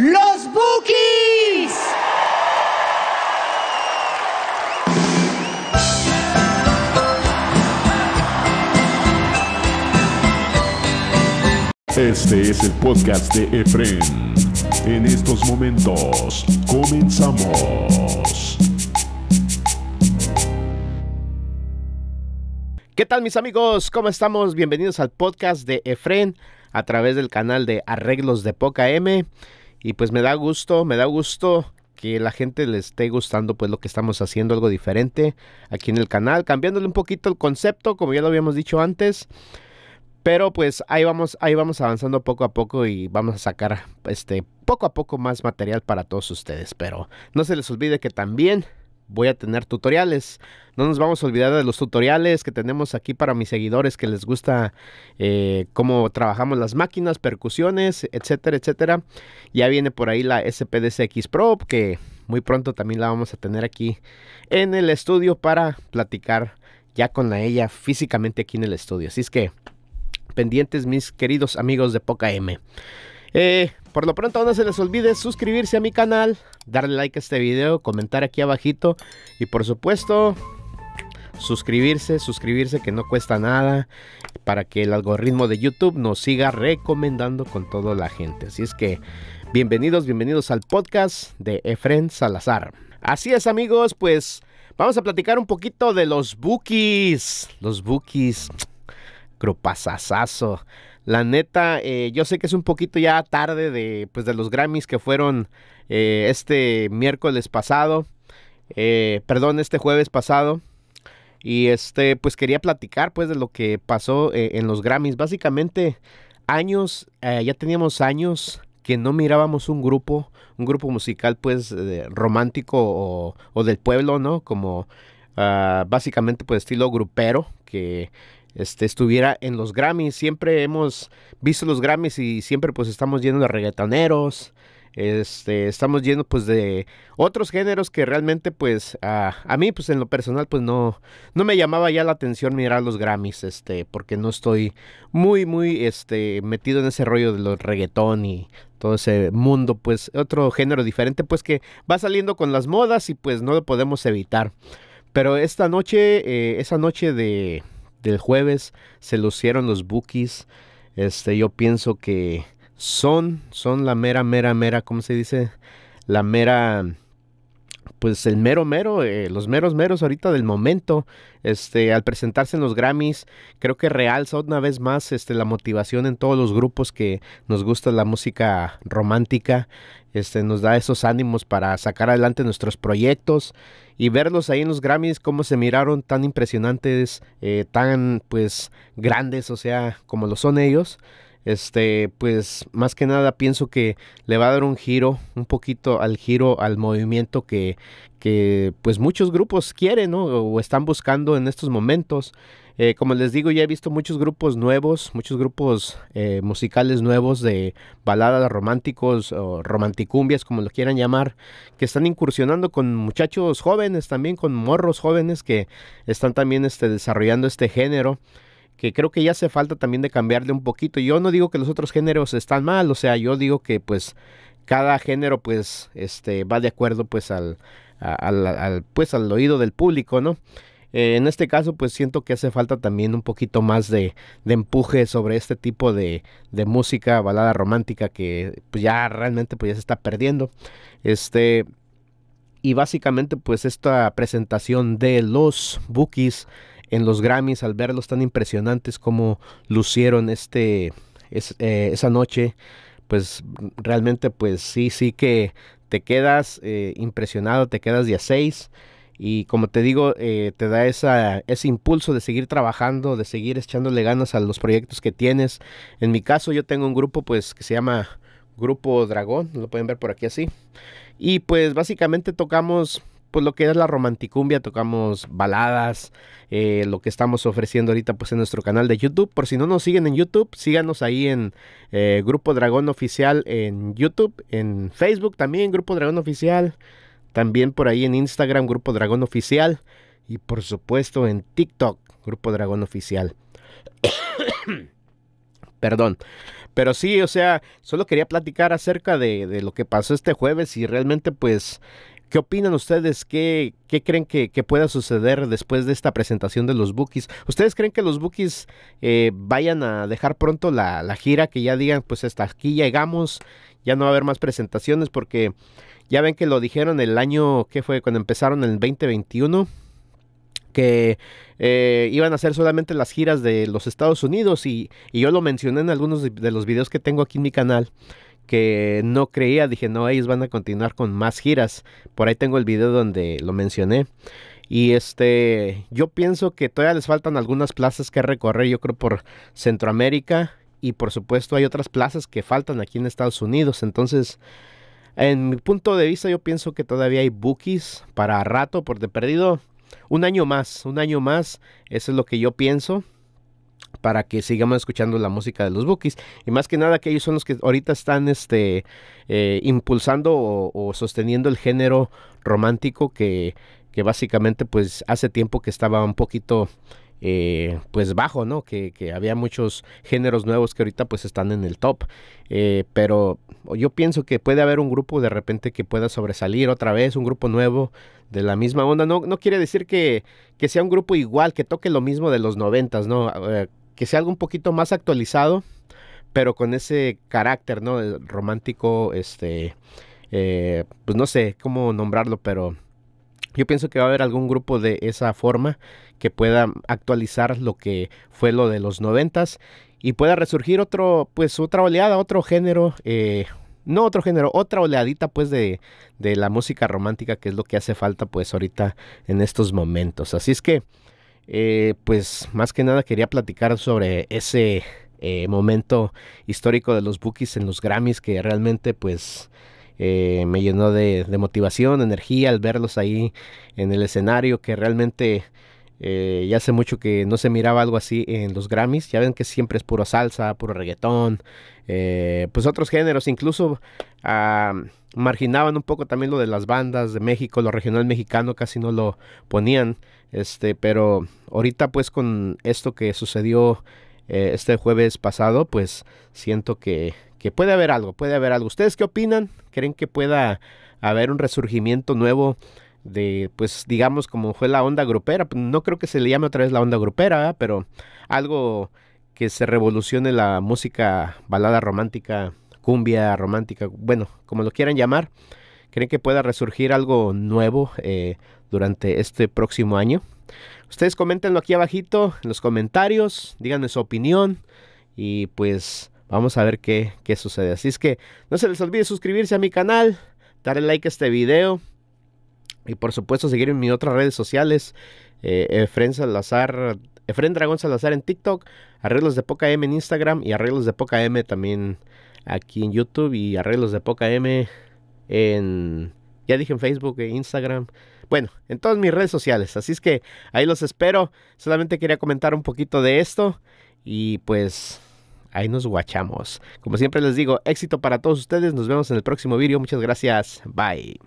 los Bookies. Este es el podcast de Efren. En estos momentos comenzamos. ¿Qué tal mis amigos? ¿Cómo estamos? Bienvenidos al podcast de Efren a través del canal de Arreglos de Poca M. Y pues me da gusto, me da gusto que la gente le esté gustando pues lo que estamos haciendo, algo diferente aquí en el canal, cambiándole un poquito el concepto, como ya lo habíamos dicho antes. Pero pues ahí vamos, ahí vamos avanzando poco a poco y vamos a sacar este poco a poco más material para todos ustedes. Pero no se les olvide que también voy a tener tutoriales. No nos vamos a olvidar de los tutoriales que tenemos aquí para mis seguidores que les gusta eh, cómo trabajamos las máquinas, percusiones, etcétera, etcétera. Ya viene por ahí la SPDCX Pro que muy pronto también la vamos a tener aquí en el estudio para platicar ya con la ella físicamente aquí en el estudio. Así es que pendientes mis queridos amigos de Poca M. Eh, por lo pronto no se les olvide suscribirse a mi canal, darle like a este video, comentar aquí abajito y por supuesto suscribirse, suscribirse que no cuesta nada para que el algoritmo de YouTube nos siga recomendando con toda la gente. Así es que bienvenidos, bienvenidos al podcast de Efren Salazar. Así es amigos, pues vamos a platicar un poquito de los bookies. Los bookies. grupasasazo. La neta, eh, yo sé que es un poquito ya tarde de, pues, de los Grammys que fueron eh, este miércoles pasado, eh, perdón, este jueves pasado. Y este, pues quería platicar pues de lo que pasó en los Grammys. Básicamente, años, ya teníamos años que no mirábamos un grupo, un grupo musical pues romántico o, del pueblo, ¿no? Como ah, básicamente pues estilo grupero, que este, estuviera en los Grammys. Siempre hemos visto los Grammys y siempre pues estamos llenos de reggaetoneros. Este, estamos llenos pues de otros géneros que realmente pues a, mí pues en lo personal pues no, no me llamaba ya la atención mirar los Grammys, este, porque no estoy muy muy este, metido en ese rollo de los reggaeton y todo ese mundo pues otro género diferente pues que va saliendo con las modas y pues no lo podemos evitar. Pero esta noche, eh, esa noche de, del jueves se lucieron los Bookies. Este, yo pienso que son, son la mera, mera, mera, ¿cómo se dice? La mera pues el mero mero, eh, los meros meros ahorita del momento, este, al presentarse en los Grammys, creo que realza una vez más este, la motivación en todos los grupos que nos gusta la música romántica, este, nos da esos ánimos para sacar adelante nuestros proyectos y verlos ahí en los Grammys, cómo se miraron tan impresionantes, eh, tan pues grandes, o sea, como lo son ellos. Este, pues más que nada pienso que le va a dar un giro, un poquito al giro, al movimiento que, que pues muchos grupos quieren, O están buscando en estos momentos. Eh, como les digo, ya he visto muchos grupos nuevos, muchos grupos eh, musicales nuevos de baladas románticos o romanticumbias, como lo quieran llamar, que están incursionando con muchachos jóvenes, también con morros jóvenes que están también este, desarrollando este género que creo que ya hace falta también de cambiarle un poquito. Yo no digo que los otros géneros están mal, o sea, yo digo que pues cada género pues este va de acuerdo pues al, al, pues al oído del público, ¿no? Eh, en este caso, pues siento que hace falta también un poquito más de, empuje sobre este tipo de, de, música, balada romántica, que pues, ya realmente pues, ya se está perdiendo. Este, y básicamente, pues esta presentación de los Bookies en los Grammys al verlos tan impresionantes como lucieron este, eh, esa noche, pues realmente pues sí, sí que te quedas eh, impresionado, te quedas día 6 y como te digo, eh, te da esa, ese impulso de seguir trabajando, de seguir echándole ganas a los proyectos que tienes. En mi caso yo tengo un grupo pues que se llama Grupo Dragón, lo pueden ver por aquí así. Y pues básicamente tocamos pues lo que es la romanticumbia, tocamos baladas, eh, lo que estamos ofreciendo ahorita pues en nuestro canal de YouTube. Por si no nos siguen en YouTube, síganos ahí en eh, Grupo Dragón Oficial en YouTube, en Facebook también, Grupo Dragón Oficial, también por ahí en Instagram, Grupo Dragón Oficial y por supuesto en TikTok, Grupo Dragón Oficial. Perdón. Pero sí, o sea, solo quería platicar acerca de, lo que pasó este jueves y realmente pues ¿Qué opinan ustedes? ¿Qué, creen que, pueda suceder después de esta presentación de los Bookies? ¿Ustedes creen que los Bookies eh, vayan a dejar pronto la, gira? Que ya digan, pues hasta aquí llegamos, ya no va a haber más presentaciones porque ya ven que lo dijeron el año que fue cuando empezaron en el 2021 que eh, iban a ser solamente las giras de los Estados Unidos y, yo lo mencioné en algunos de los videos que tengo aquí en mi canal que no creía, dije, no, ellos van a continuar con más giras. Por ahí tengo el video donde lo mencioné. Y este, yo pienso que todavía les faltan algunas plazas que recorrer, yo creo, por Centroamérica. Y por supuesto hay otras plazas que faltan aquí en Estados Unidos. Entonces, en mi punto de vista, yo pienso que todavía hay bookies para rato, por de perdido. Un año más, un año más, eso es lo que yo pienso para que sigamos escuchando la música de los Bookies. Y más que nada que ellos son los que ahorita están este, eh, impulsando o, sosteniendo el género romántico que, que, básicamente pues hace tiempo que estaba un poquito eh, pues bajo, ¿no? Que, había muchos géneros nuevos que ahorita pues están en el top. Eh, pero yo pienso que puede haber un grupo de repente que pueda sobresalir otra vez, un grupo nuevo de la misma onda. No, quiere decir que, sea un grupo igual, que toque lo mismo de los noventas, ¿no? Eh, que sea algo un poquito más actualizado, pero con ese carácter, ¿no? Romántico, este, pues no sé cómo nombrarlo, pero yo pienso que va a haber algún grupo de esa forma que pueda actualizar lo que fue lo de los noventas y pueda resurgir otro, pues otra oleada, otro género, eh, no otro género, otra oleadita pues de, de, la música romántica que es lo que hace falta pues ahorita en estos momentos. Así es que eh, pues más que nada quería platicar sobre ese eh, momento histórico de los Bookies en los Grammys que realmente pues... me llenó de, motivación, energía al verlos ahí en el escenario, que realmente eh, hace mucho que no se miraba algo así en los Grammys. Ya ven que siempre es puro salsa, puro reggaetón, eh, pues otros géneros. Incluso ah, marginaban un poco también lo de las bandas de México, lo regional mexicano casi no lo ponían. Este, pero ahorita pues con esto que sucedió eh, este jueves pasado, pues siento que, que puede haber algo, puede haber algo. ¿Ustedes qué opinan? ¿Creen que pueda haber un resurgimiento nuevo? de, pues digamos, como fue la onda grupera. Pues, no creo que se le llame otra vez la onda grupera, pero algo que se revolucione la música balada romántica, cumbia romántica, bueno, como lo quieran llamar. ¿Creen que pueda resurgir algo nuevo eh, durante este próximo año? Ustedes comentenlo aquí abajito en los comentarios, díganme su opinión y pues vamos a ver qué, qué sucede. Así es que no se les olvide suscribirse a mi canal, darle like a este video y por supuesto seguir en mis otras redes sociales. Eh, Efren Salazar, Efren Dragón Salazar en TikTok, Arreglos de Poca M en Instagram y Arreglos de Poca M también aquí en YouTube y Arreglos de Poca M en, ya dije en Facebook e Instagram. Bueno, en todas mis redes sociales. Así es que ahí los espero. Solamente quería comentar un poquito de esto y pues ahí nos guachamos. Como siempre les digo, éxito para todos ustedes. Nos vemos en el próximo vídeo. Muchas gracias. Bye.